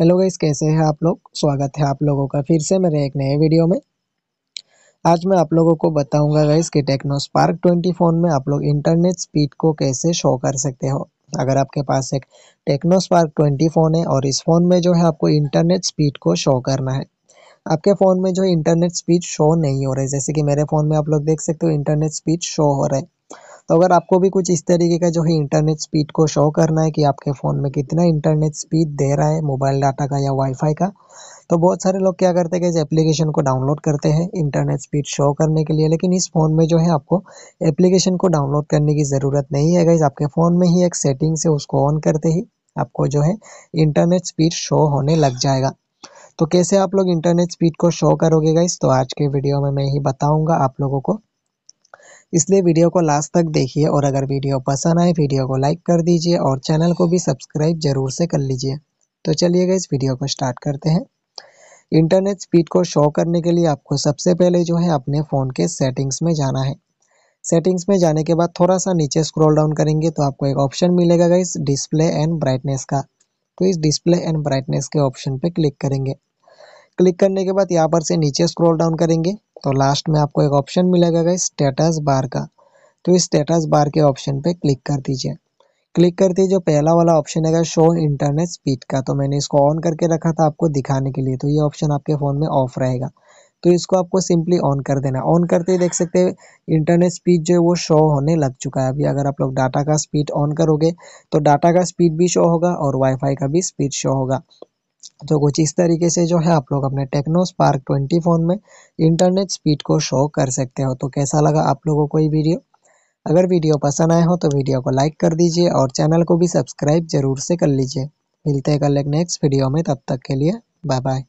hello guys कैसे हैं आप लोग स्वागत है आप लोगों का फिर से मेरे एक नए वीडियो में आज मैं आप लोगों को बताऊंगा गाइस कि टेक्नो स्पार्क ट्वेंटी फ़ोन में आप लोग इंटरनेट स्पीड को कैसे शो कर सकते हो अगर आपके पास एक टेक्नो स्पार्क ट्वेंटी फ़ोन है और इस फ़ोन में जो है आपको इंटरनेट स्पीड को शो करना है आपके फ़ोन में जो इंटरनेट स्पीड शो नहीं हो रहा है जैसे कि मेरे फ़ोन में आप लोग देख सकते हो इंटरनेट स्पीड शो हो रहा है तो अगर आपको भी कुछ इस तरीके का जो है इंटरनेट स्पीड को शो करना है कि आपके फ़ोन में कितना इंटरनेट स्पीड दे रहा है मोबाइल डाटा का या वाईफाई का तो बहुत सारे लोग क्या करते हैं कि एप्लीकेशन को डाउनलोड करते हैं इंटरनेट स्पीड शो करने के लिए लेकिन इस फ़ोन में जो है आपको एप्लीकेशन को डाउनलोड करने की ज़रूरत नहीं है गाइज आपके फ़ोन में ही एक सेटिंग से उसको ऑन करते ही आपको जो है इंटरनेट स्पीड शो होने लग जाएगा तो कैसे आप लोग इंटरनेट स्पीड को शो करोगे गाइज़ तो आज के वीडियो में मैं ही बताऊँगा आप लोगों को इसलिए वीडियो को लास्ट तक देखिए और अगर वीडियो पसंद आए वीडियो को लाइक कर दीजिए और चैनल को भी सब्सक्राइब जरूर से कर लीजिए तो चलिएगा इस वीडियो को स्टार्ट करते हैं इंटरनेट स्पीड को शो करने के लिए आपको सबसे पहले जो है अपने फ़ोन के सेटिंग्स में जाना है सेटिंग्स में जाने के बाद थोड़ा सा नीचे स्क्रॉल डाउन करेंगे तो आपको एक ऑप्शन मिलेगा इस डिस्प्ले एंड ब्राइटनेस का तो इस डिस्प्ले एंड ब्राइटनेस के ऑप्शन पर क्लिक करेंगे क्लिक करने के बाद यहाँ पर से नीचे स्क्रॉल डाउन करेंगे तो लास्ट में आपको एक ऑप्शन मिलेगा गई स्टेटस बार का तो इस स्टेटस बार के ऑप्शन पे क्लिक कर दीजिए क्लिक करते ही जो पहला वाला ऑप्शन है शो इंटरनेट स्पीड का तो मैंने इसको ऑन करके रखा था आपको दिखाने के लिए तो ये ऑप्शन आपके फ़ोन में ऑफ रहेगा तो इसको आपको सिंपली ऑन कर देना ऑन करते ही देख सकते हैं इंटरनेट स्पीड जो है वो शो होने लग चुका है अभी अगर आप लोग डाटा का स्पीड ऑन करोगे तो डाटा का स्पीड भी शो होगा और वाईफाई का भी स्पीड शो होगा तो कुछ इस तरीके से जो है आप लोग अपने टेक्नो स्पार्क ट्वेंटी फ़ोन में इंटरनेट स्पीड को शो कर सकते हो तो कैसा लगा आप लोगों को ये वीडियो अगर वीडियो पसंद आए हो तो वीडियो को लाइक कर दीजिए और चैनल को भी सब्सक्राइब जरूर से कर लीजिए मिलते हैं कल एक नेक्स्ट वीडियो में तब तक के लिए बाय बाय